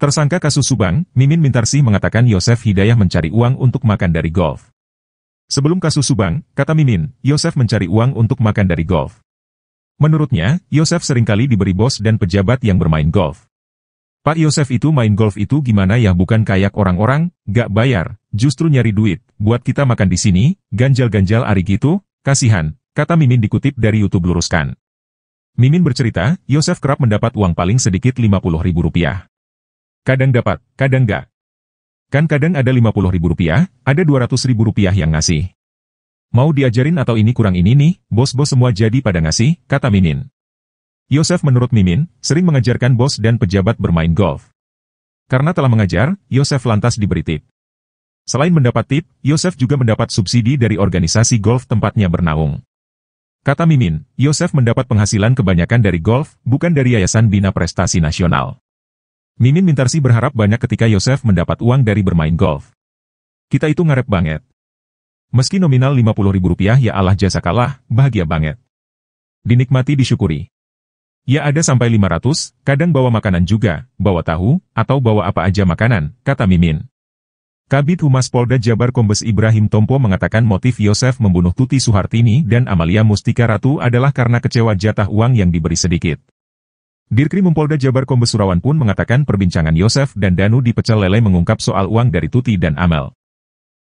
Tersangka kasus Subang, Mimin Mintarsi mengatakan Yosef Hidayah mencari uang untuk makan dari golf. Sebelum kasus Subang, kata Mimin, Yosef mencari uang untuk makan dari golf. Menurutnya, Yosef seringkali diberi bos dan pejabat yang bermain golf. Pak Yosef itu main golf itu gimana ya bukan kayak orang-orang, gak bayar, justru nyari duit, buat kita makan di sini, ganjal-ganjal ari gitu, kasihan, kata Mimin dikutip dari Youtube Luruskan. Mimin bercerita, Yosef kerap mendapat uang paling sedikit ribu rupiah. Kadang dapat, kadang nggak. Kan kadang ada puluh ribu rupiah, ada ratus ribu rupiah yang ngasih. Mau diajarin atau ini kurang ini nih, bos-bos semua jadi pada ngasih, kata Mimin. Yosef menurut Mimin, sering mengajarkan bos dan pejabat bermain golf. Karena telah mengajar, Yosef lantas diberi tip. Selain mendapat tip, Yosef juga mendapat subsidi dari organisasi golf tempatnya bernaung. Kata Mimin, Yosef mendapat penghasilan kebanyakan dari golf, bukan dari Yayasan Bina Prestasi Nasional. Mimin Mintarsi berharap banyak ketika Yosef mendapat uang dari bermain golf. Kita itu ngarep banget. Meski nominal rp rupiah, ya Allah jasa kalah, bahagia banget. Dinikmati disyukuri. Ya ada sampai 500, kadang bawa makanan juga, bawa tahu, atau bawa apa aja makanan, kata Mimin. Kabit Humas Polda Jabar Kombes Ibrahim Tompo mengatakan motif Yosef membunuh Tuti Suhartini dan Amalia Mustika Ratu adalah karena kecewa jatah uang yang diberi sedikit. Dirkrim Polda Jabar Kombes Surawan pun mengatakan perbincangan Yosef dan Danu di Pecel Lele mengungkap soal uang dari Tuti dan Amel.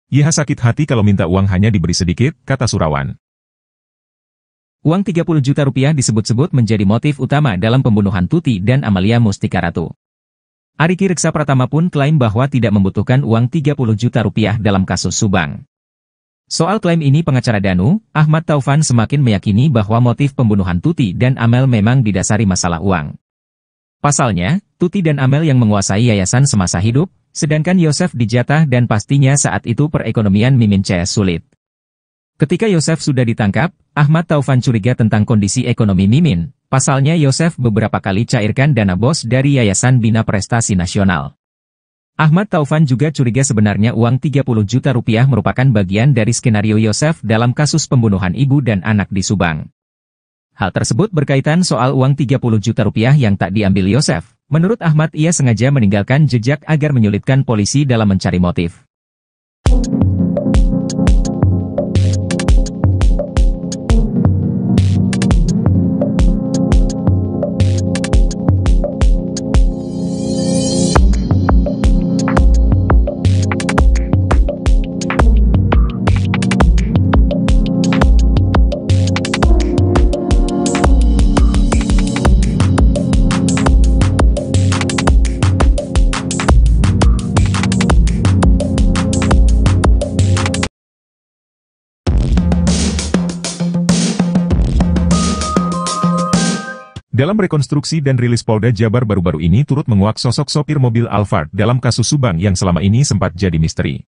Yah sakit hati kalau minta uang hanya diberi sedikit, kata Surawan. Uang 30 juta rupiah disebut-sebut menjadi motif utama dalam pembunuhan Tuti dan Amalia Mustika Ratu. Ariki Reksa Pratama pun klaim bahwa tidak membutuhkan uang 30 juta rupiah dalam kasus Subang. Soal klaim ini pengacara Danu, Ahmad Taufan semakin meyakini bahwa motif pembunuhan Tuti dan Amel memang didasari masalah uang. Pasalnya, Tuti dan Amel yang menguasai yayasan semasa hidup, sedangkan Yosef dijatah dan pastinya saat itu perekonomian Mimin CS sulit. Ketika Yosef sudah ditangkap, Ahmad Taufan curiga tentang kondisi ekonomi Mimin, pasalnya Yosef beberapa kali cairkan dana bos dari Yayasan Bina Prestasi Nasional. Ahmad Taufan juga curiga sebenarnya uang 30 juta rupiah merupakan bagian dari skenario Yosef dalam kasus pembunuhan ibu dan anak di Subang. Hal tersebut berkaitan soal uang 30 juta rupiah yang tak diambil Yosef. Menurut Ahmad ia sengaja meninggalkan jejak agar menyulitkan polisi dalam mencari motif. Dalam rekonstruksi dan rilis Polda Jabar baru-baru ini turut menguak sosok sopir mobil Alphard dalam kasus Subang yang selama ini sempat jadi misteri.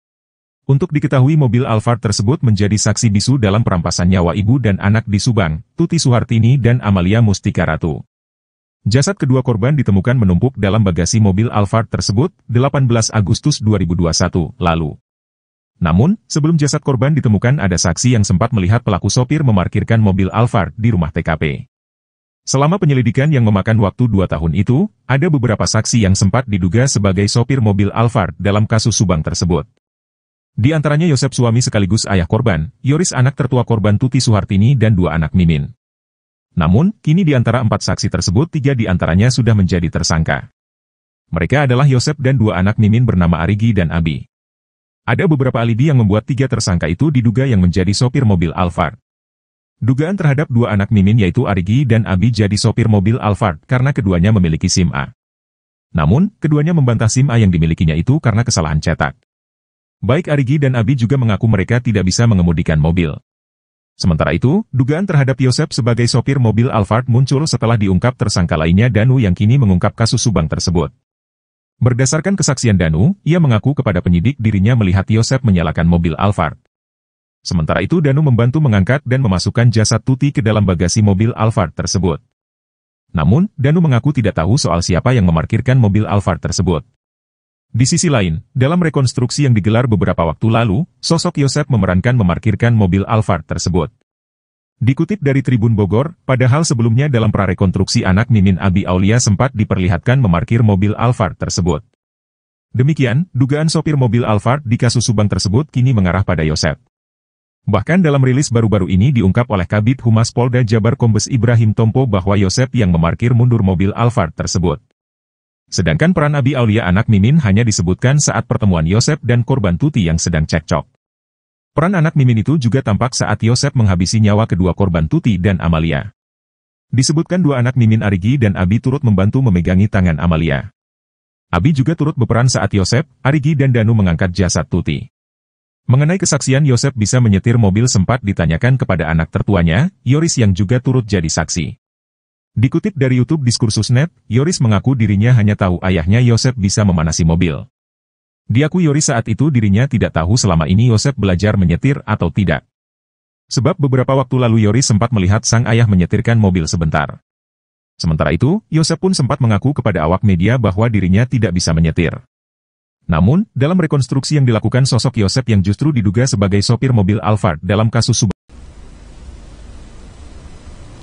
Untuk diketahui mobil Alphard tersebut menjadi saksi bisu dalam perampasan nyawa ibu dan anak di Subang, Tuti Suhartini dan Amalia Mustika Ratu. Jasad kedua korban ditemukan menumpuk dalam bagasi mobil Alphard tersebut 18 Agustus 2021 lalu. Namun, sebelum jasad korban ditemukan ada saksi yang sempat melihat pelaku sopir memarkirkan mobil Alphard di rumah TKP. Selama penyelidikan yang memakan waktu dua tahun itu, ada beberapa saksi yang sempat diduga sebagai sopir mobil Alphard dalam kasus Subang tersebut. Di antaranya Yosep suami sekaligus ayah korban, Yoris anak tertua korban Tuti Suhartini dan dua anak Mimin. Namun, kini di antara empat saksi tersebut tiga di antaranya sudah menjadi tersangka. Mereka adalah Yosep dan dua anak Mimin bernama Arigi dan Abi. Ada beberapa alibi yang membuat tiga tersangka itu diduga yang menjadi sopir mobil Alphard. Dugaan terhadap dua anak Mimin yaitu Arigi dan Abi jadi sopir mobil Alphard karena keduanya memiliki SIM A. Namun, keduanya membantah SIM A yang dimilikinya itu karena kesalahan cetak. Baik Arigi dan Abi juga mengaku mereka tidak bisa mengemudikan mobil. Sementara itu, dugaan terhadap Yosep sebagai sopir mobil Alphard muncul setelah diungkap tersangka lainnya Danu yang kini mengungkap kasus Subang tersebut. Berdasarkan kesaksian Danu, ia mengaku kepada penyidik dirinya melihat Yosep menyalakan mobil Alphard. Sementara itu Danu membantu mengangkat dan memasukkan jasad Tuti ke dalam bagasi mobil Alphard tersebut. Namun, Danu mengaku tidak tahu soal siapa yang memarkirkan mobil Alphard tersebut. Di sisi lain, dalam rekonstruksi yang digelar beberapa waktu lalu, sosok Yosep memerankan memarkirkan mobil Alphard tersebut. Dikutip dari Tribun Bogor, padahal sebelumnya dalam prarekonstruksi anak Mimin Abi Aulia sempat diperlihatkan memarkir mobil Alphard tersebut. Demikian, dugaan sopir mobil Alphard di kasus Subang tersebut kini mengarah pada Yosep. Bahkan dalam rilis baru-baru ini diungkap oleh Kabit Humas Polda Jabar Kombes Ibrahim Tompo bahwa Yosep yang memarkir mundur mobil Alphard tersebut. Sedangkan peran Abi Aulia anak Mimin hanya disebutkan saat pertemuan Yosep dan korban Tuti yang sedang cekcok. Peran anak Mimin itu juga tampak saat Yosep menghabisi nyawa kedua korban Tuti dan Amalia. Disebutkan dua anak Mimin Arigi dan Abi turut membantu memegangi tangan Amalia. Abi juga turut berperan saat Yosep, Arigi dan Danu mengangkat jasad Tuti. Mengenai kesaksian Yosef bisa menyetir mobil sempat ditanyakan kepada anak tertuanya, Yoris yang juga turut jadi saksi. Dikutip dari YouTube Diskursus.net, Yoris mengaku dirinya hanya tahu ayahnya Yosef bisa memanasi mobil. Diaku Yoris saat itu dirinya tidak tahu selama ini Yosef belajar menyetir atau tidak. Sebab beberapa waktu lalu Yoris sempat melihat sang ayah menyetirkan mobil sebentar. Sementara itu, Yosef pun sempat mengaku kepada awak media bahwa dirinya tidak bisa menyetir. Namun, dalam rekonstruksi yang dilakukan sosok Yosep yang justru diduga sebagai sopir mobil Alphard dalam kasus Subang,